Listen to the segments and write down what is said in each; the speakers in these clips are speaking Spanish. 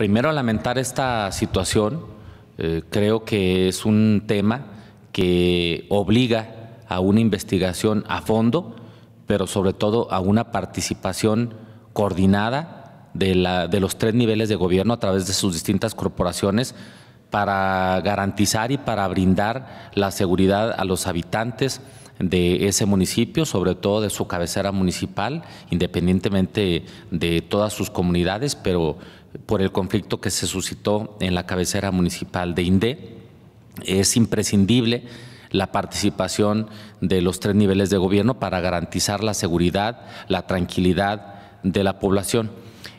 primero lamentar esta situación. Eh, creo que es un tema que obliga a una investigación a fondo, pero sobre todo a una participación coordinada de, de los tres niveles de gobierno a través de sus distintas corporaciones para garantizar y para brindar la seguridad a los habitantes, de ese municipio, sobre todo de su cabecera municipal, independientemente de todas sus comunidades, pero por el conflicto que se suscitó en la cabecera municipal de INDE. Es imprescindible la participación de los tres niveles de gobierno para garantizar la seguridad, la tranquilidad de la población.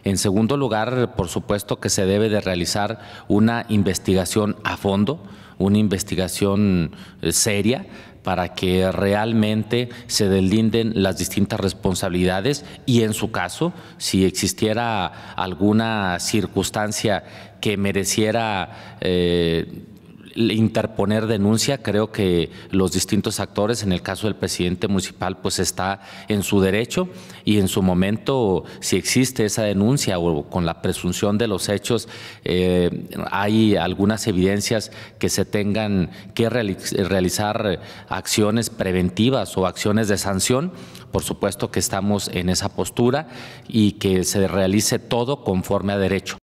En segundo lugar, por supuesto que se debe de realizar una investigación a fondo, una investigación eh, seria para que realmente se delinden las distintas responsabilidades y en su caso, si existiera alguna circunstancia que mereciera... Eh, interponer denuncia. Creo que los distintos actores, en el caso del presidente municipal, pues está en su derecho y en su momento, si existe esa denuncia o con la presunción de los hechos, eh, hay algunas evidencias que se tengan que realizar acciones preventivas o acciones de sanción. Por supuesto que estamos en esa postura y que se realice todo conforme a derecho.